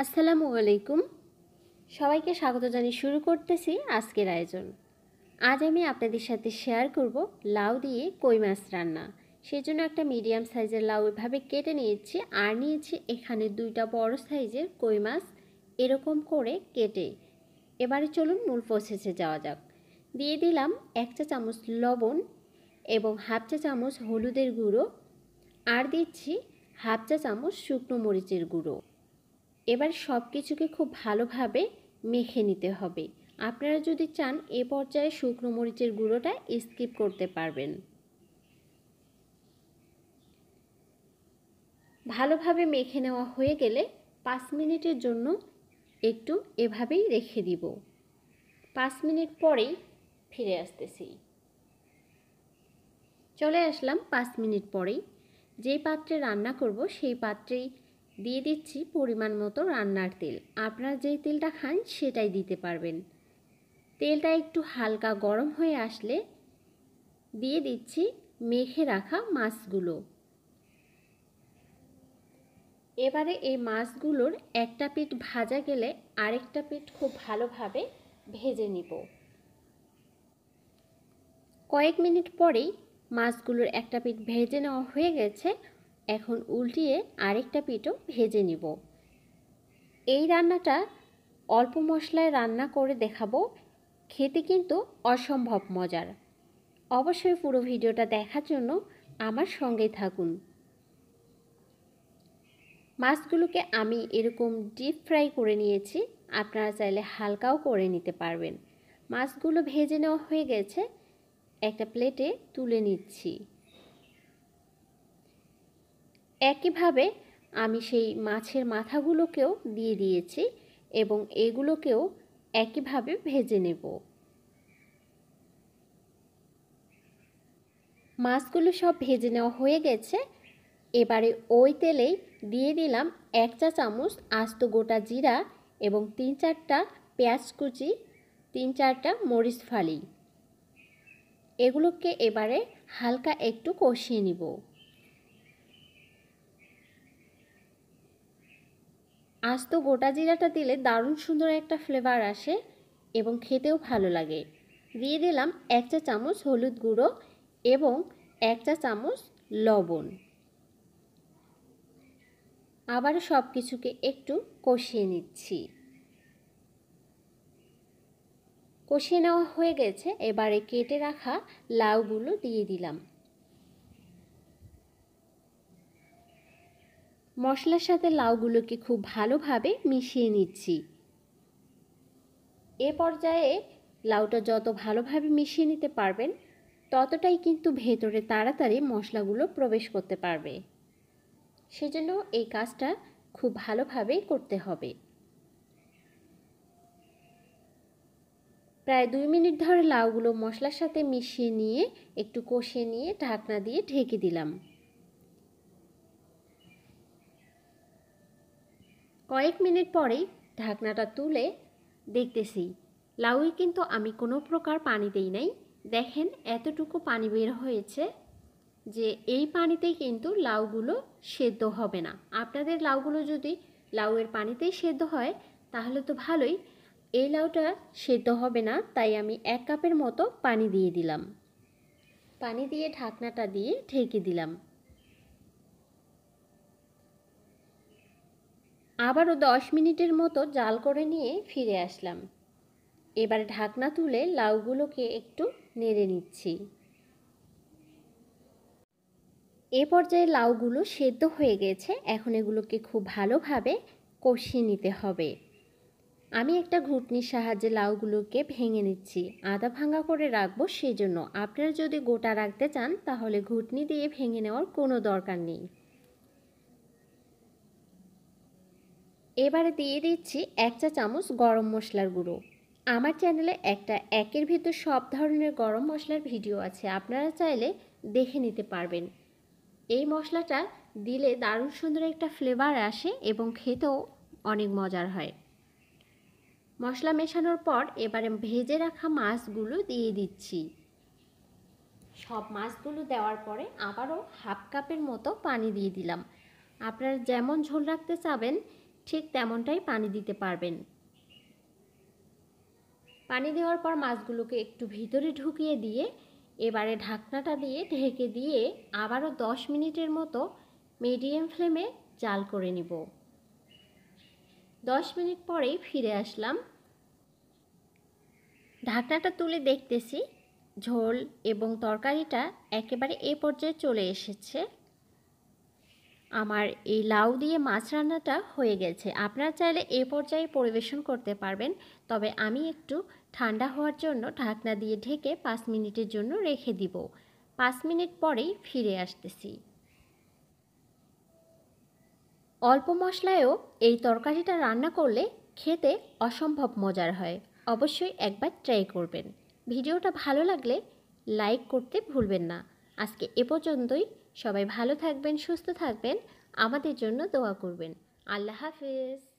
আসসালামু আলাইকুম সবাইকে স্বাগত জানিয়ে শুরু করতেছি আজকের আয়োজন আজ আমি আপনাদের সাথে শেয়ার করব লাউ দিয়ে কই মাছ রান্না সেজন্য একটা মিডিয়াম সাইজের লাউ এভাবে কেটে নিয়েছি আর নিয়েছি এখানে দুইটা বড় সাইজের কই মাছ এরকম করে কেটে এবারে চলুন মূল প্রসেসে যাওয়া যাক দিয়ে দিলাম এক চা চামচ লবণ এবং হাফ চা চামচ হলুদের গুঁড়ো আর দিচ্ছি হাফ চা চামচ শুকনো মরিচের গুঁড়ো এবার সব কিছুকে খুব ভালোভাবে মেখে নিতে হবে আপনারা যদি চান এ পর্যায়ে শুকনো মরিচের গুঁড়োটা স্কিপ করতে পারবেন ভালোভাবে মেখে নেওয়া হয়ে গেলে পাঁচ মিনিটের জন্য একটু এভাবেই রেখে দিব পাঁচ মিনিট পরেই ফিরে আসতেছি চলে আসলাম পাঁচ মিনিট পরেই যে পাত্রে রান্না করব সেই পাত্রেই দিয়ে দিচ্ছি পরিমাণ মতো রান্নার তেল আপনারা যেই তেলটা খান সেটাই দিতে পারবেন তেলটা একটু হালকা গরম হয়ে আসলে দিয়ে দিচ্ছি মেখে রাখা মাছগুলো এবারে এই মাছগুলোর একটা পিঠ ভাজা গেলে আরেকটা পিঠ খুব ভালোভাবে ভেজে নিব কয়েক মিনিট পরেই মাছগুলোর একটা পিঠ ভেজে নেওয়া হয়ে গেছে এখন উল্টিয়ে আরেকটা পিঠো ভেজে নিব এই রান্নাটা অল্প মশলায় রান্না করে দেখাবো খেতে কিন্তু অসম্ভব মজার অবশ্যই পুরো ভিডিওটা দেখার জন্য আমার সঙ্গে থাকুন মাছগুলোকে আমি এরকম ডিপ ফ্রাই করে নিয়েছি আপনারা চাইলে হালকাও করে নিতে পারবেন মাছগুলো ভেজে নেওয়া হয়ে গেছে একটা প্লেটে তুলে নিচ্ছি একইভাবে আমি সেই মাছের মাথাগুলোকেও দিয়ে দিয়েছি এবং এগুলোকেও একইভাবে ভেজে নেব মাছগুলো সব ভেজে নেওয়া হয়ে গেছে এবারে ওই তেলেই দিয়ে দিলাম এক চা চামচ আস্ত গোটা জিরা এবং তিন চারটা পেঁয়াজ কুচি তিন চারটা মরিচ ফালি এগুলোকে এবারে হালকা একটু কষিয়ে নিব আজ তো গোটা জিরাটা দিলে দারুণ সুন্দর একটা ফ্লেভার আসে এবং খেতেও ভালো লাগে দিয়ে দিলাম এক চা চামচ হলুদ গুঁড়ো এবং এক চা চামচ লবণ আবার সব কিছুকে একটু কষিয়ে নিচ্ছি কষিয়ে নেওয়া হয়ে গেছে এবারে কেটে রাখা লাউগুলো দিয়ে দিলাম মশলার সাথে লাউগুলোকে খুব ভালোভাবে মিশিয়ে নিচ্ছি এ পর্যায়ে লাউটা যত ভালোভাবে মিশিয়ে নিতে পারবেন ততটাই কিন্তু ভেতরে তাড়াতাড়ি মশলাগুলো প্রবেশ করতে পারবে সেজন্য এই কাজটা খুব ভালোভাবেই করতে হবে প্রায় দুই মিনিট ধরে লাউগুলো মশলার সাথে মিশিয়ে নিয়ে একটু কষিয়ে নিয়ে ঢাকনা দিয়ে ঢেকে দিলাম কয়েক মিনিট পরেই ঢাকনাটা তুলে দেখতেছি লাউই কিন্তু আমি কোনো প্রকার পানি দিই নাই দেখেন এতটুকু পানি বের হয়েছে যে এই পানিতে কিন্তু লাউগুলো সেদ্ধ হবে না আপনাদের লাউগুলো যদি লাউয়ের পানিতেই সেদ্ধ হয় তাহলে তো ভালোই এই লাউটা সেদ্ধ হবে না তাই আমি এক কাপের মতো পানি দিয়ে দিলাম পানি দিয়ে ঢাকনাটা দিয়ে ঢেকে দিলাম আবারও দশ মিনিটের মতো জাল করে নিয়ে ফিরে আসলাম এবার ঢাকনা তুলে লাউগুলোকে একটু নেড়ে নিচ্ছি এ পর্যায়ে লাউগুলো সেদ্ধ হয়ে গেছে এখন এগুলোকে খুব ভালোভাবে কষিয়ে নিতে হবে আমি একটা ঘুটনির সাহায্যে লাউগুলোকে ভেঙে নিচ্ছি আদা ভাঙা করে রাখবো সেজন্য আপনারা যদি গোটা রাখতে চান তাহলে ঘুটনি দিয়ে ভেঙে নেওয়ার কোনো দরকার নেই এবারে দিয়ে দিচ্ছি এক চা চামচ গরম মশলার গুঁড়ো আমার চ্যানেলে একটা একের ভিতর সব ধরনের গরম মশলার ভিডিও আছে আপনারা চাইলে দেখে নিতে পারবেন এই মশলাটা দিলে দারুণ সুন্দর একটা ফ্লেভার আসে এবং খেতেও অনেক মজার হয় মশলা মেশানোর পর এবারে ভেজে রাখা মাছগুলো দিয়ে দিচ্ছি সব মাছগুলো দেওয়ার পরে আবারও হাফ কাপের মতো পানি দিয়ে দিলাম আপনারা যেমন ঝোল রাখতে চাবেন ঠিক তেমনটাই পানি দিতে পারবেন পানি দেওয়ার পর মাছগুলোকে একটু ভিতরে ঢুকিয়ে দিয়ে এবারে ঢাকনাটা দিয়ে ঢেকে দিয়ে আবারও দশ মিনিটের মতো মিডিয়াম ফ্লেমে জাল করে নিব দশ মিনিট পরেই ফিরে আসলাম ঢাকনাটা তুলে দেখতেছি ঝোল এবং তরকারিটা একেবারে এ পর্যায়ে চলে এসেছে আমার এই লাউ দিয়ে মাছ রান্নাটা হয়ে গেছে আপনারা চাইলে এ পর্যায়ে পরিবেশন করতে পারবেন তবে আমি একটু ঠান্ডা হওয়ার জন্য ঢাকনা দিয়ে ঢেকে পাঁচ মিনিটের জন্য রেখে দিব পাঁচ মিনিট পরেই ফিরে আসতেছি অল্প মশলায়ও এই তরকারিটা রান্না করলে খেতে অসম্ভব মজার হয় অবশ্যই একবার ট্রাই করবেন ভিডিওটা ভালো লাগলে লাইক করতে ভুলবেন না আজকে এ পর্যন্তই সবাই ভালো থাকবেন সুস্থ থাকবেন আমাদের জন্য দোয়া করবেন আল্লাহ হাফিজ